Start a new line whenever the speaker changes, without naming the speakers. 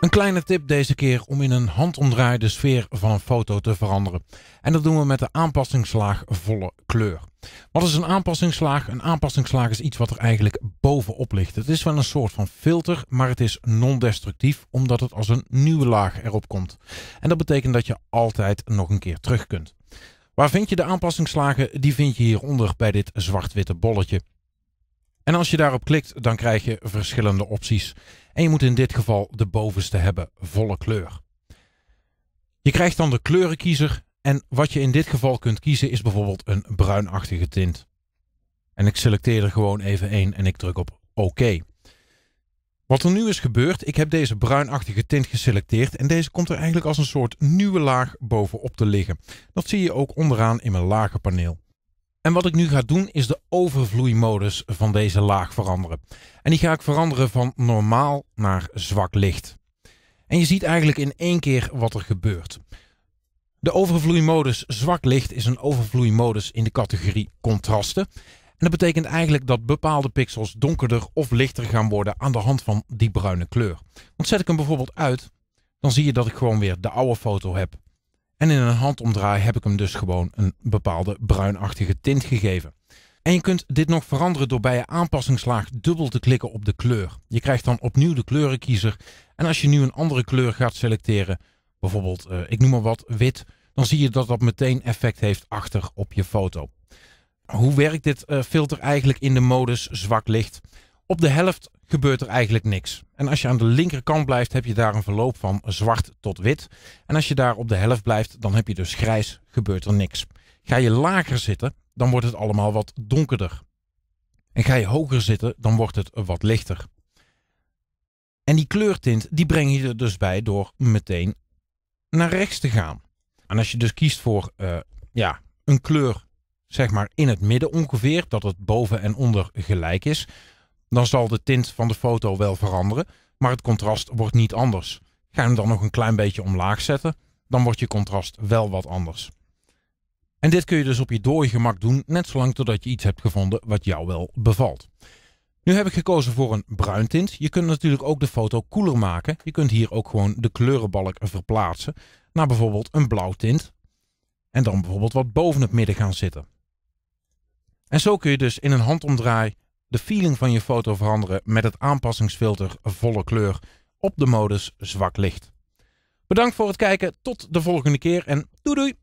Een kleine tip deze keer om in een handomdraai de sfeer van een foto te veranderen. En dat doen we met de aanpassingslaag volle kleur. Wat is een aanpassingslaag? Een aanpassingslaag is iets wat er eigenlijk bovenop ligt. Het is wel een soort van filter, maar het is non-destructief omdat het als een nieuwe laag erop komt. En dat betekent dat je altijd nog een keer terug kunt. Waar vind je de aanpassingslagen? Die vind je hieronder bij dit zwart-witte bolletje. En als je daarop klikt, dan krijg je verschillende opties. En je moet in dit geval de bovenste hebben, volle kleur. Je krijgt dan de kleurenkiezer en wat je in dit geval kunt kiezen is bijvoorbeeld een bruinachtige tint. En ik selecteer er gewoon even één en ik druk op OK. Wat er nu is gebeurd, ik heb deze bruinachtige tint geselecteerd en deze komt er eigenlijk als een soort nieuwe laag bovenop te liggen. Dat zie je ook onderaan in mijn lagenpaneel. En wat ik nu ga doen is de overvloeimodus van deze laag veranderen. En die ga ik veranderen van normaal naar zwak licht. En je ziet eigenlijk in één keer wat er gebeurt. De overvloeimodus zwak licht is een overvloeimodus in de categorie contrasten. En dat betekent eigenlijk dat bepaalde pixels donkerder of lichter gaan worden aan de hand van die bruine kleur. Want zet ik hem bijvoorbeeld uit, dan zie je dat ik gewoon weer de oude foto heb. En in een handomdraai heb ik hem dus gewoon een bepaalde bruinachtige tint gegeven. En je kunt dit nog veranderen door bij je aanpassingslaag dubbel te klikken op de kleur. Je krijgt dan opnieuw de kleurenkiezer. En als je nu een andere kleur gaat selecteren, bijvoorbeeld, eh, ik noem maar wat, wit, dan zie je dat dat meteen effect heeft achter op je foto. Hoe werkt dit eh, filter eigenlijk in de modus zwak licht? Op de helft gebeurt er eigenlijk niks. En als je aan de linkerkant blijft, heb je daar een verloop van zwart tot wit. En als je daar op de helft blijft, dan heb je dus grijs, gebeurt er niks. Ga je lager zitten, dan wordt het allemaal wat donkerder. En ga je hoger zitten, dan wordt het wat lichter. En die kleurtint, die breng je er dus bij door meteen naar rechts te gaan. En als je dus kiest voor eh, ja, een kleur, zeg maar in het midden ongeveer, dat het boven en onder gelijk is, dan zal de tint van de foto wel veranderen, maar het contrast wordt niet anders. Ga hem dan nog een klein beetje omlaag zetten, dan wordt je contrast wel wat anders. En dit kun je dus op je dode gemak doen, net zolang totdat je iets hebt gevonden wat jou wel bevalt. Nu heb ik gekozen voor een bruin tint. Je kunt natuurlijk ook de foto koeler maken. Je kunt hier ook gewoon de kleurenbalk verplaatsen naar bijvoorbeeld een blauw tint. En dan bijvoorbeeld wat boven het midden gaan zitten. En zo kun je dus in een handomdraai de feeling van je foto veranderen met het aanpassingsfilter volle kleur op de modus zwak licht. Bedankt voor het kijken, tot de volgende keer en doei doei!